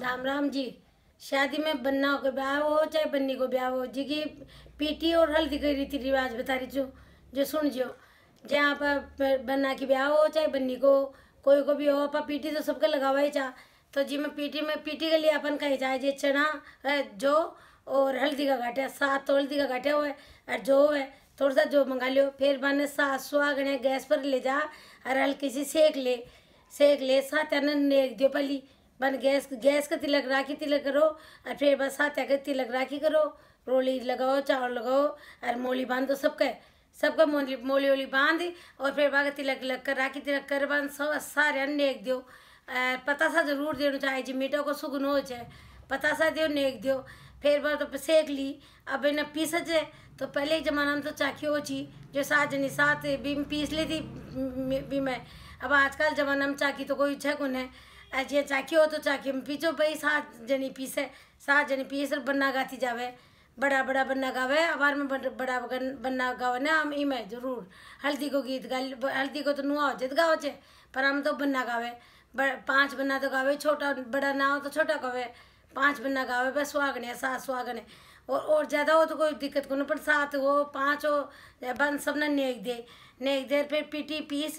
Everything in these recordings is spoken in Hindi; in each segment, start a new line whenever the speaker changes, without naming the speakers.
राम राम जी शादी में बन्ना को ब्याह हो चाहे बन्नी को ब्याह हो जी की पीटी और हल्दी के रीति रिवाज बता रही जो जो सुन जो जहाँ पर बन्ना की ब्याह हो चाहे बन्नी को कोई को भी हो आप पीटी तो सबके लगा हुआ ही चाह तो जी में पीटी में पीटी के लिए अपन कहे चाहे जी चना जो और हल्दी का घाटा सात तो हल्दी का घाटा हुआ और जो है थोड़ा सा जो मंगा लियो फिर मैंने सात सुहा गणे गैस पर ले जा और हल्की सी सेक ले सेक ले सात ने नेक दियो पहली बन गैस गैस का तिलक राखी तिलक करो और फिर बस हाथ आकर तिलक राखी करो रोली लगाओ चावल लगाओ और मोली बांधो सबका सबका मोली मोली वोली बांध और फिर बाग तिलक लग कर राखी तिलक कर बांध सब सारे अन्य एक दो पता सा जरूर देना चाहिए जी मीठा को सुगन हो जाए पता सा दो नेक दो फिर बार तो सेक ली अब इन्हें पीस जाए तो पहले ज़माना में तो चाकी हो ची जो सात जनी सात भी पीस लेती भी मैं अब आजकल ज़माना में चाकी तो कोई छह गुन है चाखी हो तो चाखी में पीछो भाई सात जनी पीसे सात जनी पीस सर बन्ना गाती जावे बड़ा बड़ा बन्ना गावे अबार में बड़ा बन्ना गावे ना हम इमें जरूर हल्दी को गीत गा हल्दी को तो नुआ हो जाए गाओ चे पर हम तो बन्ना गावे पांच बन्ना तो गावे छोटा बड़ा ना हो तो छोटा गावे पांच बन्ना गावे बस सुहागन है सात सुहागन है और और ज़्यादा हो तो कोई दिक्कत को नहीं पर सात हो पाँच हो बन सब ने नेक दे नेक दे फिर पीटी पीस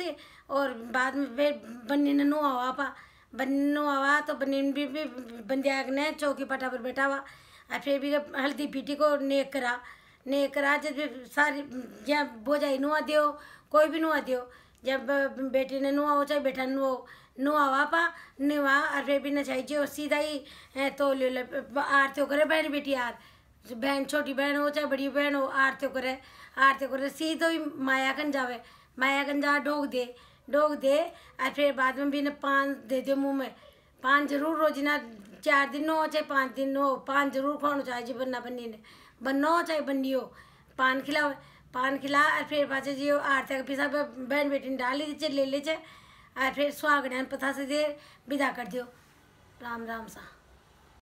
और बाद में फिर बन्नी ने नुआ हो आपा बन्नो आवा तो बनिन भी, भी बंदियाग ने चौकी पटा पर बैठा हुआ और फिर भी हल्दी पीटी को नेक करा नेक करा जब सारी जब बोझाई नुआ दियो कोई भी नुआ दियो जब बेटी ने नुआ हो चाहे बेटा नुआ हो नुआ वापा नुआ फिर भी न चाहिए सीधा ही तो ले ले आरती करे बहन बेटी यार बहन छोटी बहन हो चाहे बड़ी बहन हो आरती करे आरती करे सीधो ही माया कन जावे माया कन जा ढोक दे डोग दे और फिर बाद में भी पान दे दो मुँह में पान जरूर रोजीना चार दिन हो चाहे पाँच दिन हो पान जरूर खाना चाहिए जी बन्ना बन्नी ने बन्ना हो चाहे बन्नी हो पान खिलाओ पान खिला और फिर पाचे जी आरती का पिसा बहन बेटी ने डाल लीजिए ले लीजिए और फिर सुहागन पथा से दे विदा कर दियो राम राम सा